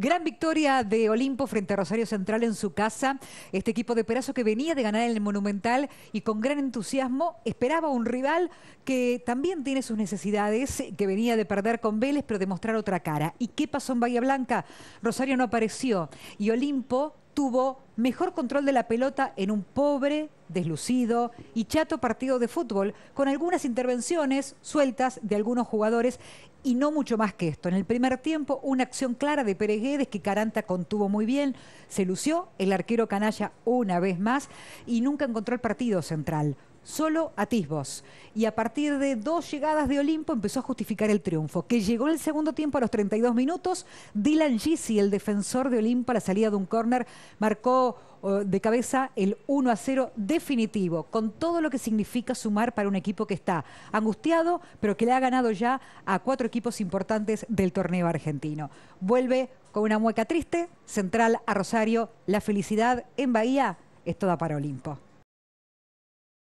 Gran victoria de Olimpo frente a Rosario Central en su casa. Este equipo de Perazo que venía de ganar en el Monumental y con gran entusiasmo esperaba un rival que también tiene sus necesidades, que venía de perder con Vélez, pero de mostrar otra cara. ¿Y qué pasó en Bahía Blanca? Rosario no apareció y Olimpo tuvo mejor control de la pelota en un pobre, deslucido y chato partido de fútbol, con algunas intervenciones sueltas de algunos jugadores y no mucho más que esto. En el primer tiempo, una acción clara de Guedes que Caranta contuvo muy bien, se lució el arquero canalla una vez más y nunca encontró el partido central solo atisbos. Y a partir de dos llegadas de Olimpo empezó a justificar el triunfo, que llegó en el segundo tiempo a los 32 minutos. Dylan Gisi, el defensor de Olimpo, a la salida de un córner, marcó oh, de cabeza el 1 a 0 definitivo, con todo lo que significa sumar para un equipo que está angustiado, pero que le ha ganado ya a cuatro equipos importantes del torneo argentino. Vuelve con una mueca triste, central a Rosario, la felicidad en Bahía es toda para Olimpo.